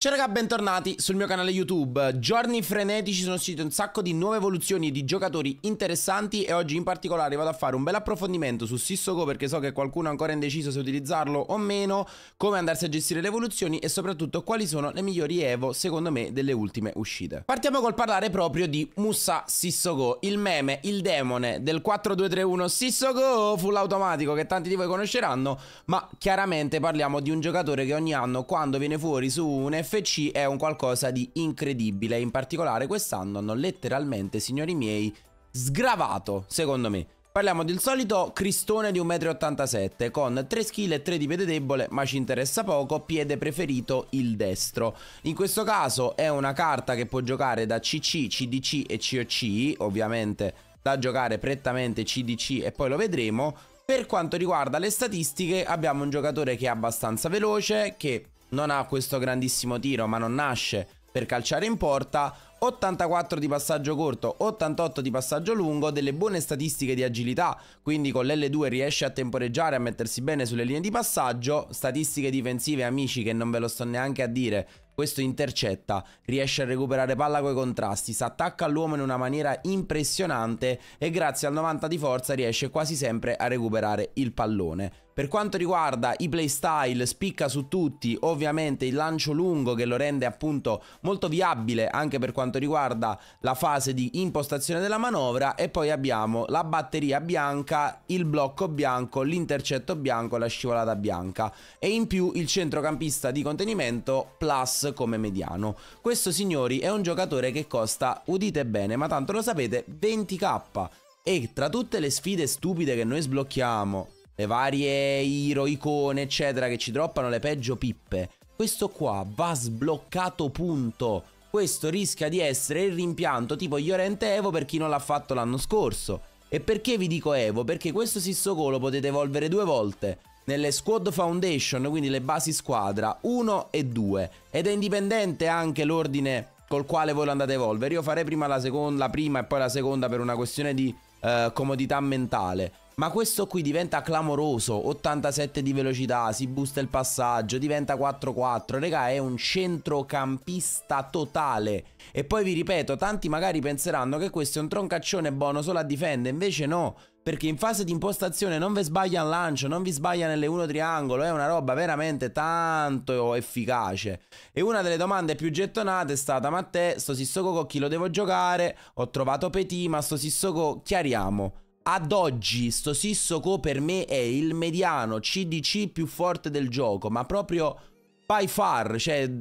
Ciao ragazzi, bentornati sul mio canale YouTube. Giorni frenetici sono uscite un sacco di nuove evoluzioni di giocatori interessanti e oggi in particolare vado a fare un bel approfondimento su Sissoko perché so che qualcuno è ancora indeciso se utilizzarlo o meno, come andarsi a gestire le evoluzioni e soprattutto quali sono le migliori Evo secondo me delle ultime uscite. Partiamo col parlare proprio di Musa Sissoko, il meme, il demone del 4231 Sissoko full automatico che tanti di voi conosceranno, ma chiaramente parliamo di un giocatore che ogni anno quando viene fuori su un NFC è un qualcosa di incredibile, in particolare quest'anno hanno letteralmente, signori miei, sgravato, secondo me. Parliamo del solito cristone di 1,87 m con 3 skill e 3 di piede debole ma ci interessa poco, piede preferito il destro. In questo caso è una carta che può giocare da CC, CDC e COC, ovviamente da giocare prettamente CDC e poi lo vedremo. Per quanto riguarda le statistiche abbiamo un giocatore che è abbastanza veloce, che non ha questo grandissimo tiro ma non nasce per calciare in porta, 84 di passaggio corto, 88 di passaggio lungo, delle buone statistiche di agilità, quindi con l'L2 riesce a temporeggiare, a mettersi bene sulle linee di passaggio, statistiche difensive amici che non ve lo sto neanche a dire, questo intercetta, riesce a recuperare palla coi contrasti, si attacca all'uomo in una maniera impressionante e grazie al 90 di forza riesce quasi sempre a recuperare il pallone. Per quanto riguarda i playstyle, spicca su tutti ovviamente il lancio lungo che lo rende appunto molto viabile anche per quanto riguarda la fase di impostazione della manovra e poi abbiamo la batteria bianca, il blocco bianco, l'intercetto bianco, la scivolata bianca e in più il centrocampista di contenimento plus come mediano. Questo signori è un giocatore che costa, udite bene, ma tanto lo sapete, 20k. E tra tutte le sfide stupide che noi sblocchiamo, le varie Hiro, icone, eccetera, che ci droppano le peggio pippe, questo qua va sbloccato punto. Questo rischia di essere il rimpianto tipo Iorente Evo per chi non l'ha fatto l'anno scorso. E perché vi dico Evo? Perché questo Sissoko potete evolvere due volte nelle squad foundation, quindi le basi squadra 1 e 2 ed è indipendente anche l'ordine col quale voi lo andate a evolvere. Io farei prima la, seconda, la prima e poi la seconda per una questione di eh, comodità mentale. Ma questo qui diventa clamoroso, 87 di velocità, si busta il passaggio, diventa 4-4, raga è un centrocampista totale. E poi vi ripeto, tanti magari penseranno che questo è un troncaccione buono solo a difendere, invece no. Perché in fase di impostazione non vi sbaglia il lancio, non vi sbaglia nelle 1 triangolo, è una roba veramente tanto efficace. E una delle domande più gettonate è stata, ma te, sto Sissoko con chi lo devo giocare? Ho trovato Petit, ma sto Sissoko chiariamo. Ad oggi sto Sissoko per me è il mediano CDC più forte del gioco, ma proprio by far, cioè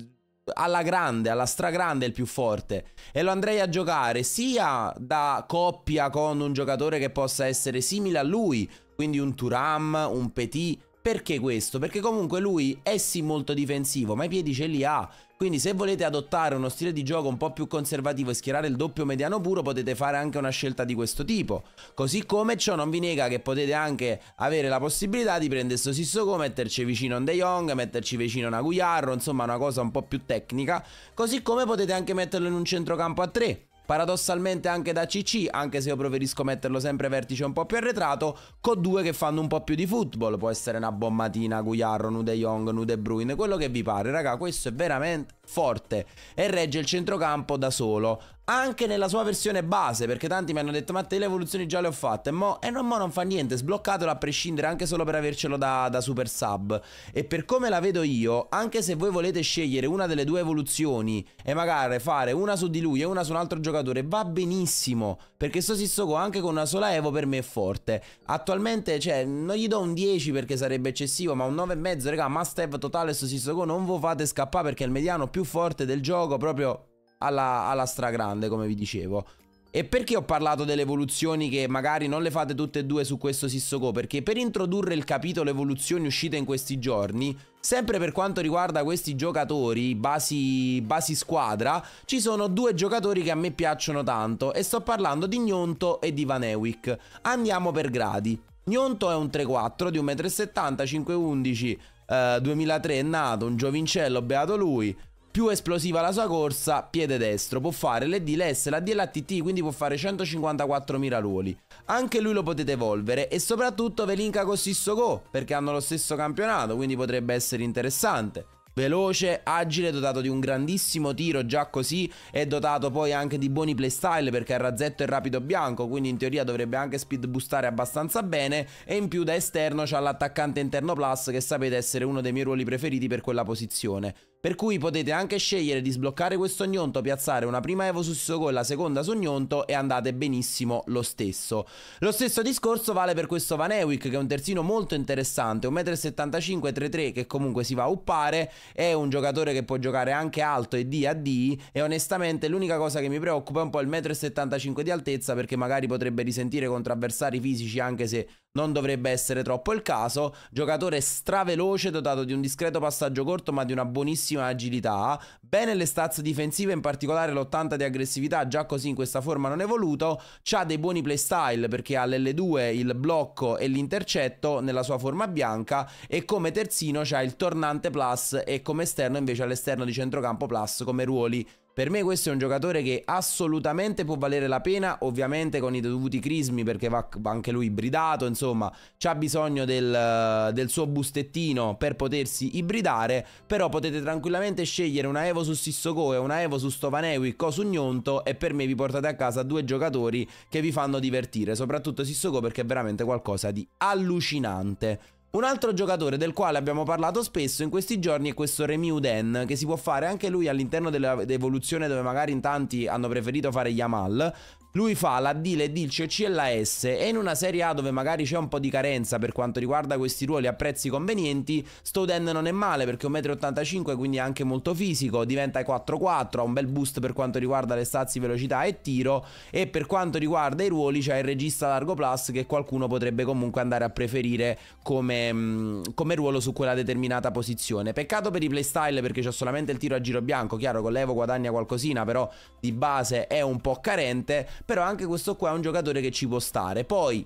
alla grande, alla stragrande è il più forte e lo andrei a giocare sia da coppia con un giocatore che possa essere simile a lui, quindi un Turam, un Petit, perché questo? Perché comunque lui è sì molto difensivo, ma i piedi ce li ha quindi se volete adottare uno stile di gioco un po' più conservativo e schierare il doppio mediano puro potete fare anche una scelta di questo tipo. Così come ciò non vi nega che potete anche avere la possibilità di prendere sto Sissoko, metterci vicino un De Jong, metterci vicino una Guiarro, insomma una cosa un po' più tecnica. Così come potete anche metterlo in un centrocampo a 3 Paradossalmente anche da CC, anche se io preferisco metterlo sempre vertice un po' più arretrato, con due che fanno un po' più di football. Può essere una bommatina, Guiarro, Nude Young, Nude Bruin, quello che vi pare, raga, questo è veramente forte e regge il centrocampo da solo anche nella sua versione base, perché tanti mi hanno detto ma te le evoluzioni già le ho fatte, mo, e non, mo non fa niente, sbloccatelo a prescindere anche solo per avercelo da, da, super sub. E per come la vedo io, anche se voi volete scegliere una delle due evoluzioni e magari fare una su di lui e una su un altro giocatore, va benissimo, perché sto Sissoko anche con una sola Evo per me è forte. Attualmente, cioè, non gli do un 10 perché sarebbe eccessivo, ma un 9,5, raga, must have totale sto Sissoko, non vi fate scappare perché è il mediano più forte del gioco, proprio alla, alla stragrande, come vi dicevo. E perché ho parlato delle evoluzioni che magari non le fate tutte e due su questo Sissoko? Perché per introdurre il capitolo evoluzioni uscite in questi giorni, sempre per quanto riguarda questi giocatori, basi, basi squadra, ci sono due giocatori che a me piacciono tanto e sto parlando di Gnonto e di Van Vanewick. Andiamo per gradi. Gnonto è un 3-4 di 1,70 m, 5-11 eh, 2003 è nato, un giovincello, beato lui. Più esplosiva la sua corsa, piede destro. Può fare l'ED, l'S, la D e la TT, quindi può fare 154.000 ruoli. Anche lui lo potete evolvere e soprattutto ve linka con Sissoko, perché hanno lo stesso campionato, quindi potrebbe essere interessante veloce, agile, dotato di un grandissimo tiro già così è dotato poi anche di buoni playstyle perché ha razzetto e rapido bianco, quindi in teoria dovrebbe anche speed boostare abbastanza bene e in più da esterno c'ha l'attaccante interno plus che sapete essere uno dei miei ruoli preferiti per quella posizione. Per cui potete anche scegliere di sbloccare questo gnonto, piazzare una prima Evo su Sissoko e la seconda su gnonto e andate benissimo lo stesso. Lo stesso discorso vale per questo Vanewick che è un terzino molto interessante, 1,75 m 33 che comunque si va a uppare, è un giocatore che può giocare anche alto e D a D e onestamente l'unica cosa che mi preoccupa è un po' il 1,75 m di altezza perché magari potrebbe risentire contro avversari fisici anche se non dovrebbe essere troppo il caso, giocatore straveloce dotato di un discreto passaggio corto ma di una buonissima agilità, bene le stazze difensive in particolare l'80 di aggressività già così in questa forma non è voluto, ha dei buoni playstyle perché ha l'L2, il blocco e l'intercetto nella sua forma bianca e come terzino c'ha il tornante plus e come esterno invece all'esterno di centrocampo plus come ruoli per me questo è un giocatore che assolutamente può valere la pena, ovviamente con i dovuti crismi perché va anche lui ibridato, insomma, c'ha bisogno del, del suo bustettino per potersi ibridare, però potete tranquillamente scegliere una Evo su Sissoko e una Evo su Stovanewic o su Gnonto e per me vi portate a casa due giocatori che vi fanno divertire, soprattutto Sissoko perché è veramente qualcosa di allucinante. Un altro giocatore del quale abbiamo parlato spesso in questi giorni è questo Remy Uden, che si può fare anche lui all'interno dell'evoluzione dove magari in tanti hanno preferito fare Yamal. Lui fa la D, le D, il CC e la S e in una Serie A dove magari c'è un po' di carenza per quanto riguarda questi ruoli a prezzi convenienti, Stoden non è male perché è 1,85 m quindi è anche molto fisico, diventa 4-4, ha un bel boost per quanto riguarda le stazzi, velocità e tiro e per quanto riguarda i ruoli c'è il regista largo plus che qualcuno potrebbe comunque andare a preferire come Ehm, come, ruolo su quella determinata posizione. Peccato per i playstyle perché c'è solamente il tiro a giro bianco, chiaro con l'Evo guadagna qualcosina, però di base è un po' carente, però anche questo qua è un giocatore che ci può stare. Poi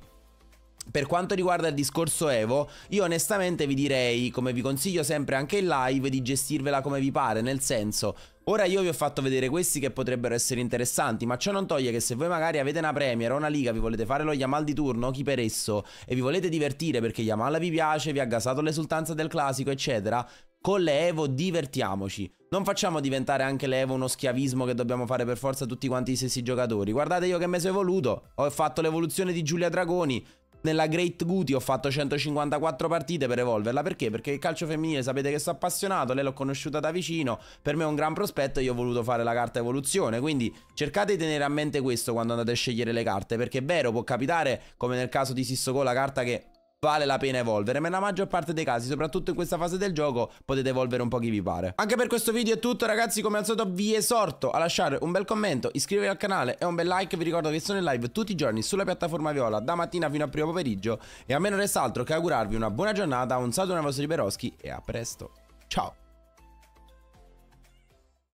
per quanto riguarda il discorso Evo, io onestamente vi direi, come vi consiglio sempre anche in live, di gestirvela come vi pare, nel senso, Ora io vi ho fatto vedere questi che potrebbero essere interessanti, ma ciò non toglie che se voi magari avete una Premier o una Liga, vi volete fare lo Yamal di turno, chi per esso, e vi volete divertire perché Yamal vi piace, vi ha gasato l'esultanza del classico, eccetera, con le Evo divertiamoci. Non facciamo diventare anche le Evo uno schiavismo che dobbiamo fare per forza tutti quanti i stessi giocatori. Guardate io che me ho evoluto, ho fatto l'evoluzione di Giulia Dragoni, nella Great Guti ho fatto 154 partite per evolverla. Perché? Perché il calcio femminile sapete che sono appassionato, lei l'ho conosciuta da vicino, per me è un gran prospetto e io ho voluto fare la carta evoluzione. Quindi cercate di tenere a mente questo quando andate a scegliere le carte, perché è vero, può capitare, come nel caso di Sissoko, la carta che vale la pena evolvere, ma nella maggior parte dei casi, soprattutto in questa fase del gioco, potete evolvere un po' chi vi pare. Anche per questo video è tutto ragazzi, come al solito vi esorto a lasciare un bel commento, iscrivervi al canale e un bel like, vi ricordo che sono in live tutti i giorni sulla piattaforma Viola, da mattina fino a primo pomeriggio, e a me non resta altro che augurarvi una buona giornata, un saluto da Vostro Liberoschi e a presto, ciao!